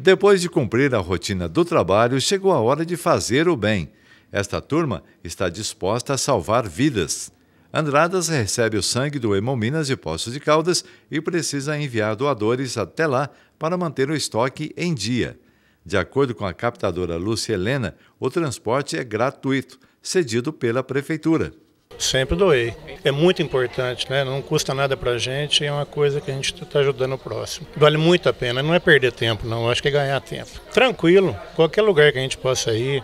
Depois de cumprir a rotina do trabalho, chegou a hora de fazer o bem. Esta turma está disposta a salvar vidas. Andradas recebe o sangue do Hemominas de Poços de Caldas e precisa enviar doadores até lá para manter o estoque em dia. De acordo com a captadora Lúcia Helena, o transporte é gratuito, cedido pela Prefeitura. Sempre doei é muito importante, né? não custa nada para a gente, é uma coisa que a gente está ajudando o próximo. Vale muito a pena, não é perder tempo, não, acho que é ganhar tempo. Tranquilo, qualquer lugar que a gente possa ir,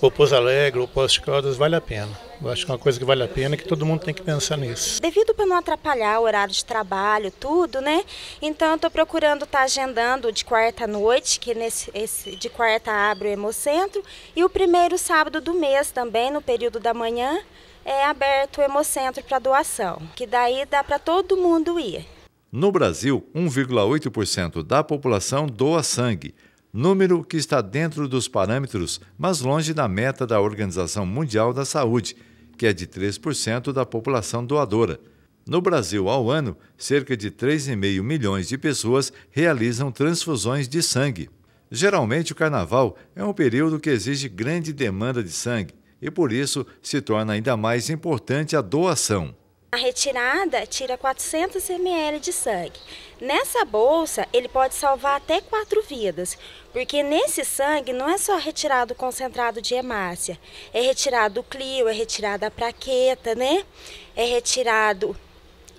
ou Pouso Alegre, ou Poço de Caldas, vale a pena. Eu acho que é uma coisa que vale a pena que todo mundo tem que pensar nisso. Devido para não atrapalhar o horário de trabalho, tudo, né? Então eu tô procurando estar tá agendando de quarta noite, que nesse esse, de quarta abre o Hemocentro, e o primeiro sábado do mês também, no período da manhã é aberto o Hemocentro para doação, que daí dá para todo mundo ir. No Brasil, 1,8% da população doa sangue, número que está dentro dos parâmetros, mas longe da meta da Organização Mundial da Saúde, que é de 3% da população doadora. No Brasil, ao ano, cerca de 3,5 milhões de pessoas realizam transfusões de sangue. Geralmente, o carnaval é um período que exige grande demanda de sangue, e por isso se torna ainda mais importante a doação. A retirada tira 400 ml de sangue. Nessa bolsa, ele pode salvar até quatro vidas, porque nesse sangue não é só retirado o concentrado de hemácia, é retirado o clio, é retirada a praqueta, né? É retirado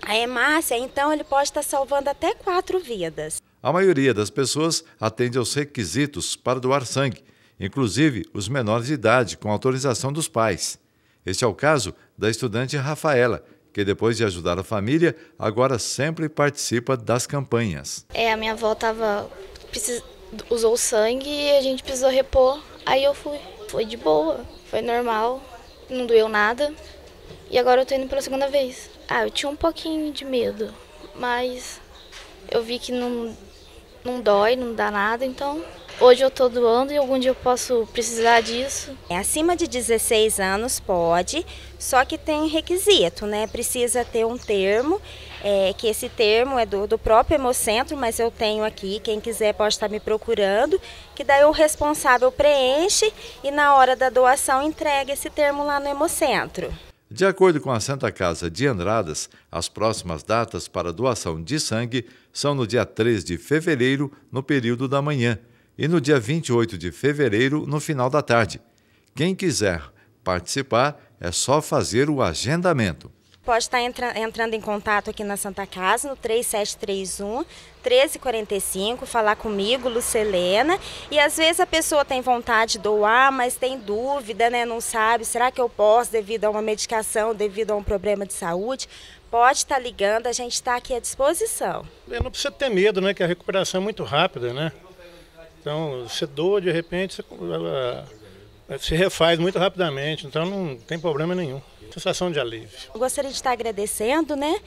a hemácia, então ele pode estar salvando até quatro vidas. A maioria das pessoas atende aos requisitos para doar sangue inclusive os menores de idade, com autorização dos pais. Este é o caso da estudante Rafaela, que depois de ajudar a família, agora sempre participa das campanhas. É, a minha avó tava, precis... usou sangue e a gente precisou repor, aí eu fui. Foi de boa, foi normal, não doeu nada. E agora eu tô indo pela segunda vez. Ah, eu tinha um pouquinho de medo, mas eu vi que não, não dói, não dá nada, então hoje eu estou doando e algum dia eu posso precisar disso? É, acima de 16 anos pode, só que tem requisito, né? Precisa ter um termo, é, que esse termo é do, do próprio Hemocentro, mas eu tenho aqui, quem quiser pode estar me procurando, que daí o responsável preenche e na hora da doação entrega esse termo lá no Hemocentro. De acordo com a Santa Casa de Andradas, as próximas datas para doação de sangue são no dia 3 de fevereiro, no período da manhã, e no dia 28 de fevereiro, no final da tarde. Quem quiser participar, é só fazer o agendamento. Pode estar entra entrando em contato aqui na Santa Casa, no 3731 1345, falar comigo, Lucelena. E às vezes a pessoa tem vontade de doar, mas tem dúvida, né? Não sabe, será que eu posso devido a uma medicação, devido a um problema de saúde? Pode estar ligando, a gente está aqui à disposição. É, não precisa ter medo, né? Que a recuperação é muito rápida, né? Então, você doa, de repente, você, ela né, se refaz muito rapidamente, então não tem problema nenhum. Sensação de alívio. Eu gostaria de estar agradecendo, né?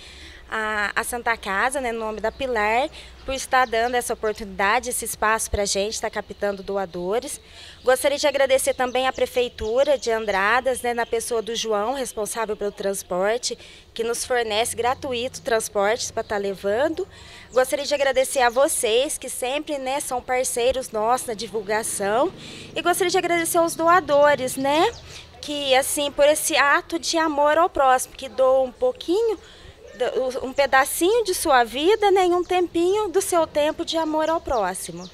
a, a Santa Casa, né, no nome da Pilar, por estar dando essa oportunidade, esse espaço para a gente, estar tá captando doadores. Gostaria de agradecer também à Prefeitura de Andradas, né, na pessoa do João, responsável pelo transporte, que nos fornece gratuito transportes para estar tá levando. Gostaria de agradecer a vocês, que sempre né, são parceiros nossos na divulgação. E gostaria de agradecer aos doadores, né? Que, assim, por esse ato de amor ao próximo, que doam um pouquinho um pedacinho de sua vida, nem né, um tempinho do seu tempo de amor ao próximo.